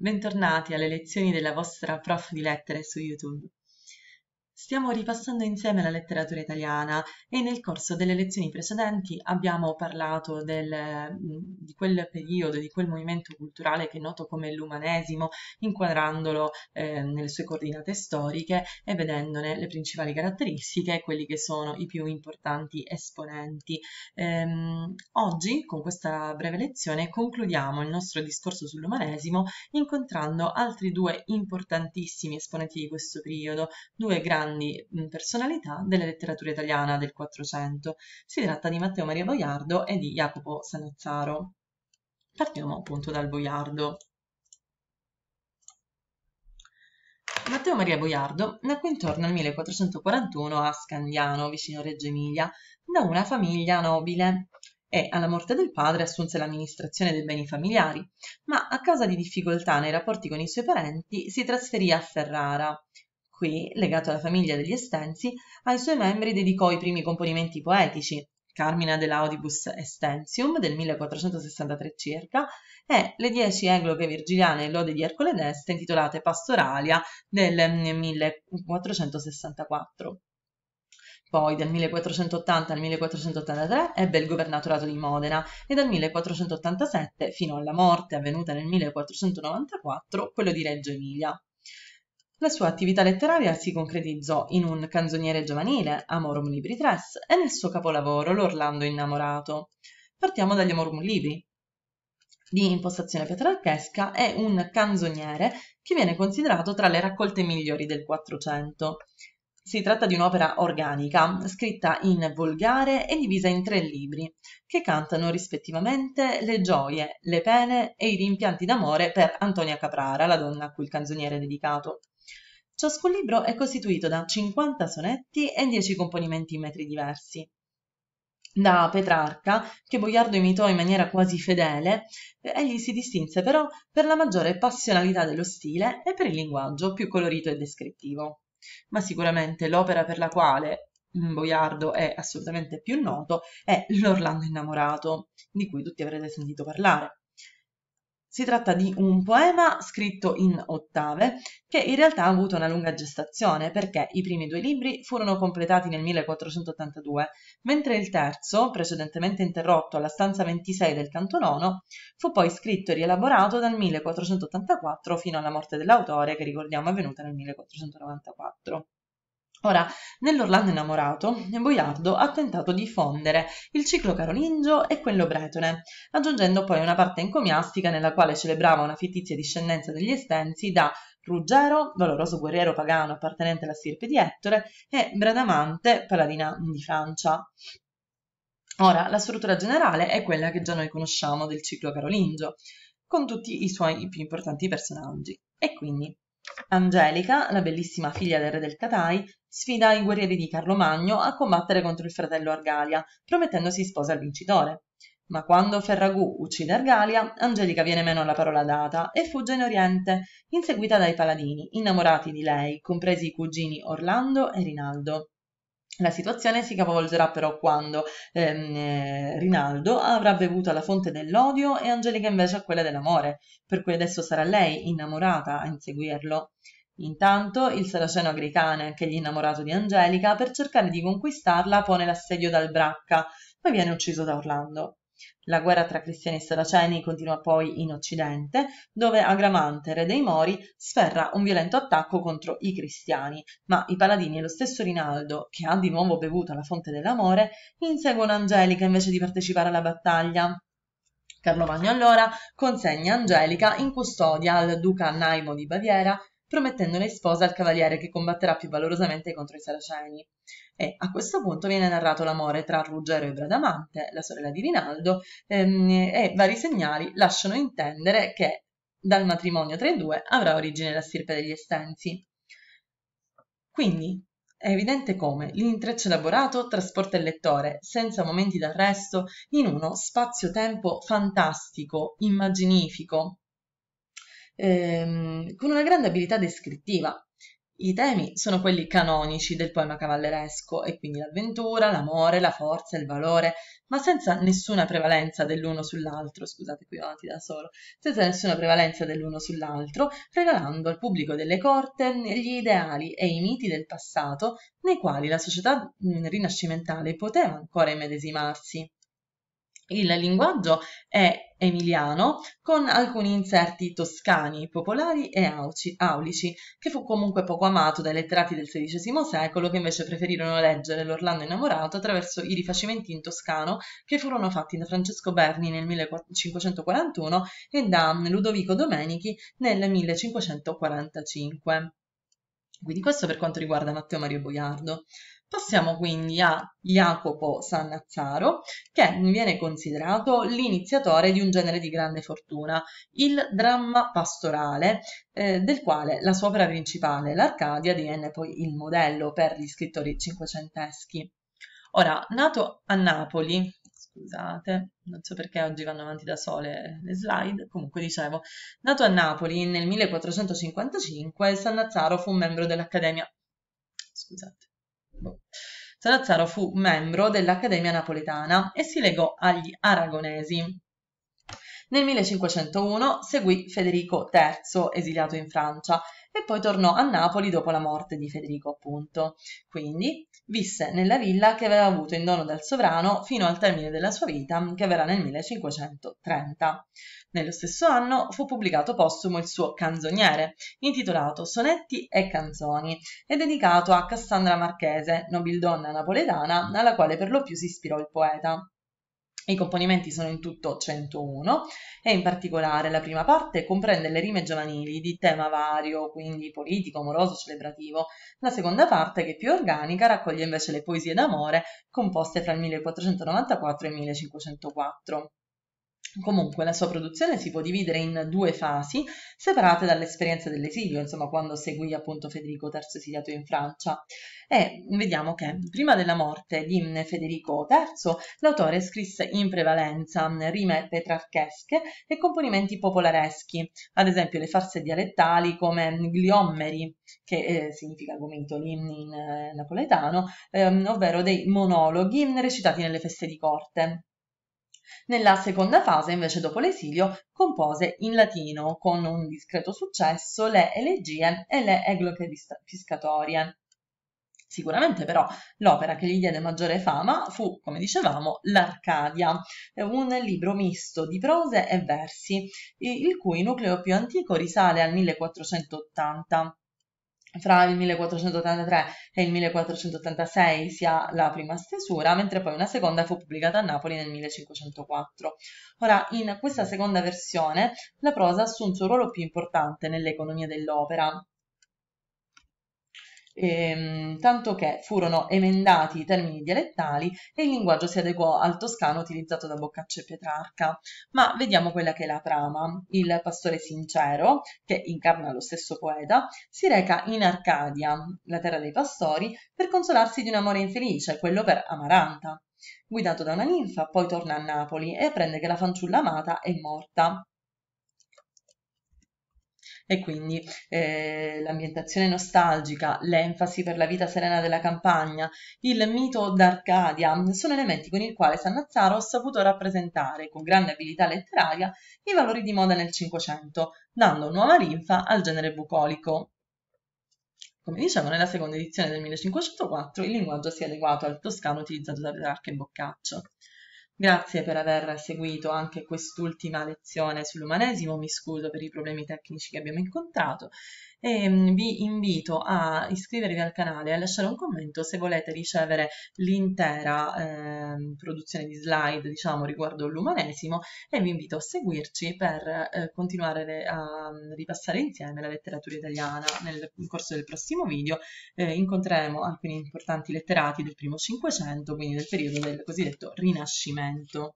Bentornati alle lezioni della vostra prof di lettere su YouTube. Stiamo ripassando insieme la letteratura italiana e nel corso delle lezioni precedenti abbiamo parlato del, mm, di quel periodo, di quel movimento culturale che è noto come l'umanesimo, inquadrandolo eh, nelle sue coordinate storiche e vedendone le principali caratteristiche e quelli che sono i più importanti esponenti. Ehm, oggi, con questa breve lezione, concludiamo il nostro discorso sull'umanesimo incontrando altri due importantissimi esponenti di questo periodo, due grandi grandi personalità della letteratura italiana del Quattrocento. Si tratta di Matteo Maria Boiardo e di Jacopo Sanazzaro. Partiamo appunto dal Boiardo. Matteo Maria Boiardo nacque intorno al 1441 a Scandiano, vicino Reggio Emilia, da una famiglia nobile e alla morte del padre assunse l'amministrazione dei beni familiari, ma a causa di difficoltà nei rapporti con i suoi parenti si trasferì a Ferrara Qui, legato alla famiglia degli Estensi, ai suoi membri dedicò i primi componimenti poetici, Carmina dell'Audibus Estensium del 1463 circa, e le dieci egloche virgiliane e lode di Ercole d'Este intitolate Pastoralia del 1464. Poi dal 1480 al 1483 ebbe il governatorato di Modena e dal 1487 fino alla morte avvenuta nel 1494 quello di Reggio Emilia. La sua attività letteraria si concretizzò in un canzoniere giovanile, Amorum Libri Tres, e nel suo capolavoro L'Orlando innamorato. Partiamo dagli Amorum Libri. Di impostazione petrarchesca è un canzoniere che viene considerato tra le raccolte migliori del Quattrocento. Si tratta di un'opera organica, scritta in volgare e divisa in tre libri, che cantano rispettivamente le gioie, le pene e i rimpianti d'amore per Antonia Caprara, la donna a cui il canzoniere è dedicato. Ciascun libro è costituito da 50 sonetti e 10 componimenti in metri diversi. Da Petrarca, che Boiardo imitò in maniera quasi fedele, eh, egli si distinse però per la maggiore passionalità dello stile e per il linguaggio più colorito e descrittivo. Ma sicuramente l'opera per la quale mm, Boiardo è assolutamente più noto è L'Orlando innamorato, di cui tutti avrete sentito parlare. Si tratta di un poema scritto in ottave che in realtà ha avuto una lunga gestazione perché i primi due libri furono completati nel 1482, mentre il terzo, precedentemente interrotto alla stanza 26 del canto nono, fu poi scritto e rielaborato dal 1484 fino alla morte dell'autore che ricordiamo è avvenuta nel 1494. Ora, nell'Orlando innamorato, Boiardo ha tentato di fondere il ciclo carolingio e quello bretone, aggiungendo poi una parte encomiastica nella quale celebrava una fittizia discendenza degli estensi da Ruggero, valoroso guerriero pagano appartenente alla stirpe di Ettore, e Bradamante, paladina di Francia. Ora, la struttura generale è quella che già noi conosciamo del ciclo carolingio, con tutti i suoi più importanti personaggi. E quindi Angelica, la bellissima figlia del re del Catai, sfida i guerrieri di Carlo Magno a combattere contro il fratello Argalia, promettendosi sposa al vincitore. Ma quando Ferragù uccide Argalia, Angelica viene meno alla parola data e fugge in Oriente, inseguita dai paladini, innamorati di lei, compresi i cugini Orlando e Rinaldo. La situazione si capovolgerà però quando ehm, eh, Rinaldo avrà bevuto alla fonte dell'odio e Angelica invece a quella dell'amore, per cui adesso sarà lei innamorata a inseguirlo. Intanto il saraceno Agricane, che è innamorato di Angelica, per cercare di conquistarla pone l'assedio dal Bracca, ma viene ucciso da Orlando. La guerra tra cristiani e saraceni continua poi in Occidente, dove Agramante, re dei Mori, sferra un violento attacco contro i cristiani, ma i paladini e lo stesso Rinaldo, che ha di nuovo bevuto alla fonte dell'amore, inseguono Angelica invece di partecipare alla battaglia. Carlo Magno allora consegna Angelica in custodia al duca Naimo di Baviera promettendone sposa al cavaliere che combatterà più valorosamente contro i saraceni. E a questo punto viene narrato l'amore tra Ruggero e Bradamante, la sorella di Rinaldo, ehm, e vari segnali lasciano intendere che dal matrimonio tra i due avrà origine la stirpe degli Estensi. Quindi è evidente come l'intreccio elaborato trasporta il lettore, senza momenti d'arresto, in uno spazio-tempo fantastico, immaginifico, ehm, con una grande abilità descrittiva. I temi sono quelli canonici del poema cavalleresco e quindi l'avventura, l'amore, la forza, il valore, ma senza nessuna prevalenza dell'uno sull'altro, scusate qui avanti da solo, senza nessuna prevalenza dell'uno sull'altro, regalando al pubblico delle corte gli ideali e i miti del passato nei quali la società mm, rinascimentale poteva ancora immedesimarsi. Il linguaggio è emiliano con alcuni inserti toscani, popolari e aulici, che fu comunque poco amato dai letterati del XVI secolo che invece preferirono leggere l'Orlando innamorato attraverso i rifacimenti in toscano che furono fatti da Francesco Berni nel 1541 e da Ludovico Domenichi nel 1545. Quindi questo per quanto riguarda Matteo Mario Boiardo. Passiamo quindi a Jacopo Sannazzaro, che viene considerato l'iniziatore di un genere di grande fortuna, il dramma pastorale, eh, del quale la sua opera principale, l'Arcadia, divenne poi il modello per gli scrittori cinquecenteschi. Ora, nato a Napoli, scusate, non so perché oggi vanno avanti da sole le slide, comunque dicevo, nato a Napoli nel 1455, Sannazzaro fu membro dell'Accademia, scusate, Boh. Salazaro fu membro dell'Accademia Napoletana e si legò agli aragonesi. Nel 1501 seguì Federico III, esiliato in Francia, e poi tornò a Napoli dopo la morte di Federico, appunto. Quindi visse nella villa che aveva avuto in dono dal sovrano fino al termine della sua vita, che verrà nel 1530. Nello stesso anno fu pubblicato postumo il suo Canzoniere, intitolato Sonetti e canzoni, e dedicato a Cassandra Marchese, nobildonna napoletana, alla quale per lo più si ispirò il poeta. I componimenti sono in tutto 101 e in particolare la prima parte comprende le rime giovanili di tema vario, quindi politico, amoroso, celebrativo. La seconda parte, che è più organica, raccoglie invece le poesie d'amore composte fra il 1494 e il 1504. Comunque la sua produzione si può dividere in due fasi separate dall'esperienza dell'esilio, insomma quando seguì appunto Federico III esiliato in Francia. E vediamo che prima della morte di Federico III l'autore scrisse in prevalenza rime petrarchesche e componimenti popolareschi, ad esempio le farse dialettali come gliommeri, che eh, significa gomitoli in, eh, napoletano, ehm, ovvero dei monologhi recitati nelle feste di corte. Nella seconda fase, invece, dopo l'esilio, compose in latino, con un discreto successo, le elegie e le egloche piscatorie. Sicuramente però l'opera che gli diede maggiore fama fu, come dicevamo, l'Arcadia, un libro misto di prose e versi, il cui nucleo più antico risale al 1480 fra il 1483 e il 1486 si ha la prima stesura, mentre poi una seconda fu pubblicata a Napoli nel 1504. Ora, in questa seconda versione la prosa assunse un ruolo più importante nell'economia dell'opera, ehm, tanto che furono emendati i termini dialettali e il linguaggio si adeguò al toscano utilizzato da Boccaccio e Petrarca. Ma vediamo quella che è la trama. Il pastore sincero, che incarna lo stesso poeta, si reca in Arcadia, la terra dei pastori, per consolarsi di un amore infelice, quello per Amaranta. Guidato da una ninfa, poi torna a Napoli e apprende che la fanciulla amata è morta e quindi eh, l'ambientazione nostalgica, l'enfasi per la vita serena della campagna, il mito d'Arcadia sono elementi con i quali Sannazzaro ha saputo rappresentare con grande abilità letteraria i valori di moda nel Cinquecento, dando nuova linfa al genere bucolico. Come dicevo, nella seconda edizione del 1504 il linguaggio si è adeguato al toscano utilizzato da Petrarca e Boccaccio. Grazie per aver seguito anche quest'ultima lezione sull'umanesimo, mi scuso per i problemi tecnici che abbiamo incontrato e mm, vi invito a iscrivervi al canale e a lasciare un commento se volete ricevere l'intera eh, produzione di slide diciamo riguardo l'umanesimo e vi invito a seguirci per eh, continuare a mm, ripassare insieme la letteratura italiana nel, corso del prossimo video eh, incontreremo alcuni importanti letterati del primo cinquecento quindi del periodo del cosiddetto rinascimento